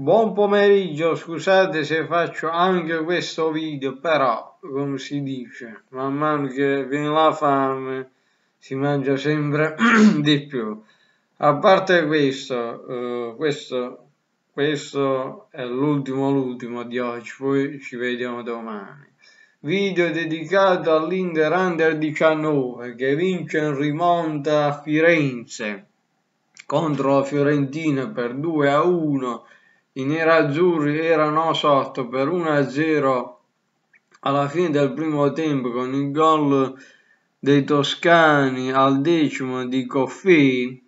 Buon pomeriggio, scusate se faccio anche questo video, però, come si dice, man mano che viene la fame si mangia sempre di più. A parte questo, eh, questo, questo è l'ultimo l'ultimo di oggi, poi ci vediamo domani. Video dedicato all'Inter Under 19 che vince in rimonta a Firenze contro la Fiorentina per 2 a 1 i nerazzurri erano sotto per 1-0 alla fine del primo tempo con il gol dei toscani al decimo di Coffee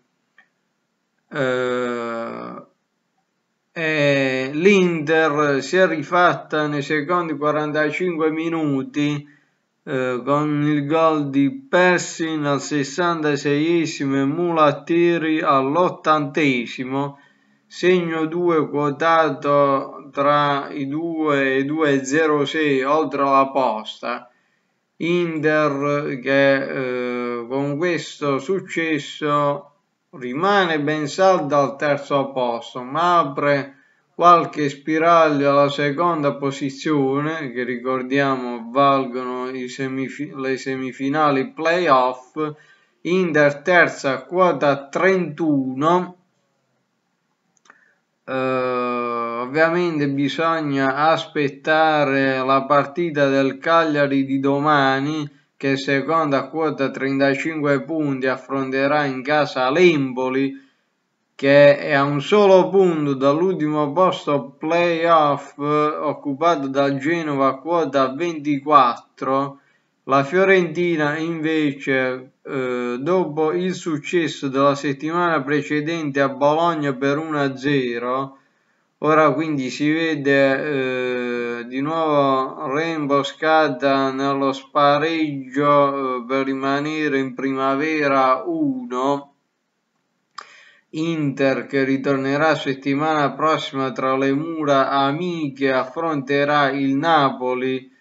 eh, e l'Inter si è rifatta nei secondi 45 minuti eh, con il gol di Persin al 66esimo e Mulattieri all'ottantesimo segno 2 quotato tra i 2 e 2,06 oltre la posta Inter che eh, con questo successo rimane ben saldo al terzo posto ma apre qualche spiraglio alla seconda posizione che ricordiamo valgono semif le semifinali playoff Inter terza quota 31 Uh, ovviamente bisogna aspettare la partita del Cagliari di domani che secondo a quota 35 punti affronterà in casa l'Emboli che è a un solo punto dall'ultimo posto playoff occupato da Genova a quota 24 la Fiorentina invece eh, dopo il successo della settimana precedente a Bologna per 1-0 ora quindi si vede eh, di nuovo reimboscata nello spareggio eh, per rimanere in primavera 1 Inter che ritornerà settimana prossima tra le mura amiche affronterà il Napoli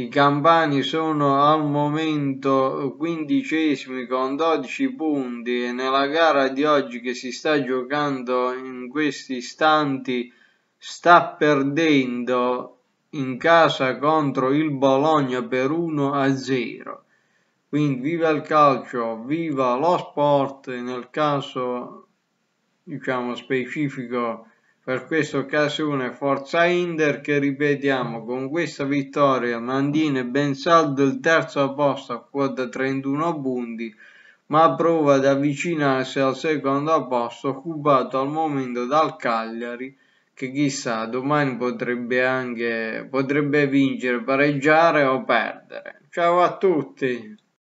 i campani sono al momento quindicesimi con 12 punti e nella gara di oggi che si sta giocando in questi istanti sta perdendo in casa contro il Bologna per 1 a 0. Quindi viva il calcio, viva lo sport, nel caso diciamo specifico per questa occasione Forza Inter che ripetiamo con questa vittoria mantiene ben saldo il terzo posto a quota 31 punti ma prova ad avvicinarsi al secondo posto occupato al momento dal Cagliari che chissà domani potrebbe anche potrebbe vincere, pareggiare o perdere. Ciao a tutti!